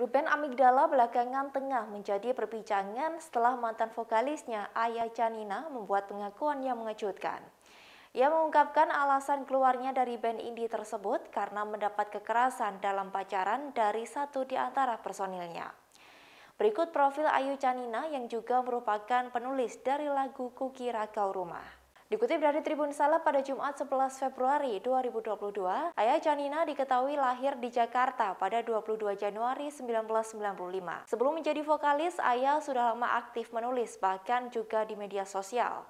Ruben Amigdala belakangan tengah menjadi perbincangan setelah mantan vokalisnya Aya Janina membuat pengakuan yang mengejutkan. Ia mengungkapkan alasan keluarnya dari band indie tersebut karena mendapat kekerasan dalam pacaran dari satu di antara personilnya. Berikut profil Ayu Janina yang juga merupakan penulis dari lagu Kukira Kau Rumah. Dikutip dari Tribun Salah pada Jumat 11 Februari 2022, Ayah Janina diketahui lahir di Jakarta pada 22 Januari 1995. Sebelum menjadi vokalis, Ayah sudah lama aktif menulis bahkan juga di media sosial.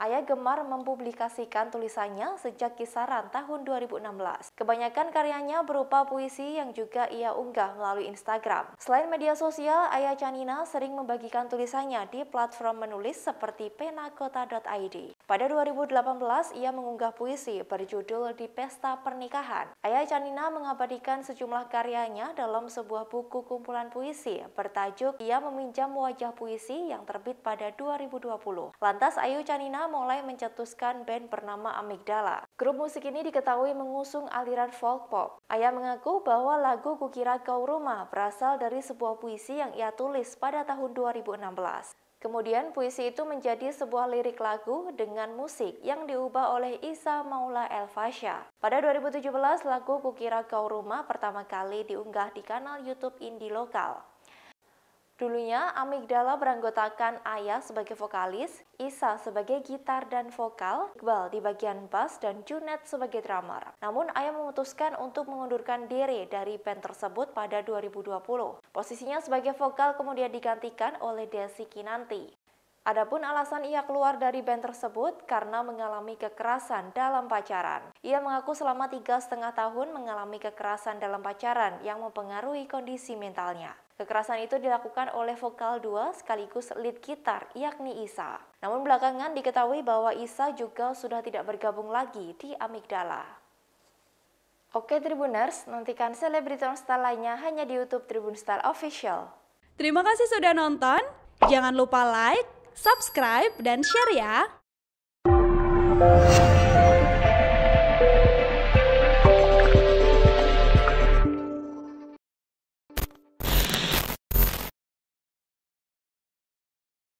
Ayah gemar mempublikasikan tulisannya sejak kisaran tahun 2016. Kebanyakan karyanya berupa puisi yang juga ia unggah melalui Instagram. Selain media sosial, Ayah Canina sering membagikan tulisannya di platform menulis seperti penakota.id. Pada 2018, ia mengunggah puisi berjudul Di Pesta Pernikahan. Ayah Canina mengabadikan sejumlah karyanya dalam sebuah buku kumpulan puisi bertajuk Ia Meminjam Wajah Puisi yang terbit pada 2020. Lantas Ayu Canina mulai mencetuskan band bernama Amigdala. Grup musik ini diketahui mengusung aliran folk pop. Ayah mengaku bahwa lagu Kukira Kau Rumah berasal dari sebuah puisi yang ia tulis pada tahun 2016. Kemudian puisi itu menjadi sebuah lirik lagu dengan musik yang diubah oleh Isa Maula El Fasha. Pada 2017, lagu Kukira Kau Rumah pertama kali diunggah di kanal YouTube Indie Lokal. Dulunya, Amigdala beranggotakan Ayah sebagai vokalis, Isa sebagai gitar dan vokal, Iqbal di bagian bass, dan Junet sebagai drummer. Namun, Ayah memutuskan untuk mengundurkan diri dari band tersebut pada 2020. Posisinya sebagai vokal kemudian digantikan oleh Desi Kinanti. Adapun alasan ia keluar dari band tersebut karena mengalami kekerasan dalam pacaran. Ia mengaku selama tiga setengah tahun mengalami kekerasan dalam pacaran yang mempengaruhi kondisi mentalnya. Kekerasan itu dilakukan oleh vokal dua sekaligus lead gitar, yakni Isa. Namun belakangan diketahui bahwa Isa juga sudah tidak bergabung lagi di Amigdala. Oke Tribuners, nantikan selebriton star lainnya hanya di YouTube Tribun Star Official. Terima kasih sudah nonton. Jangan lupa like, subscribe, dan share ya.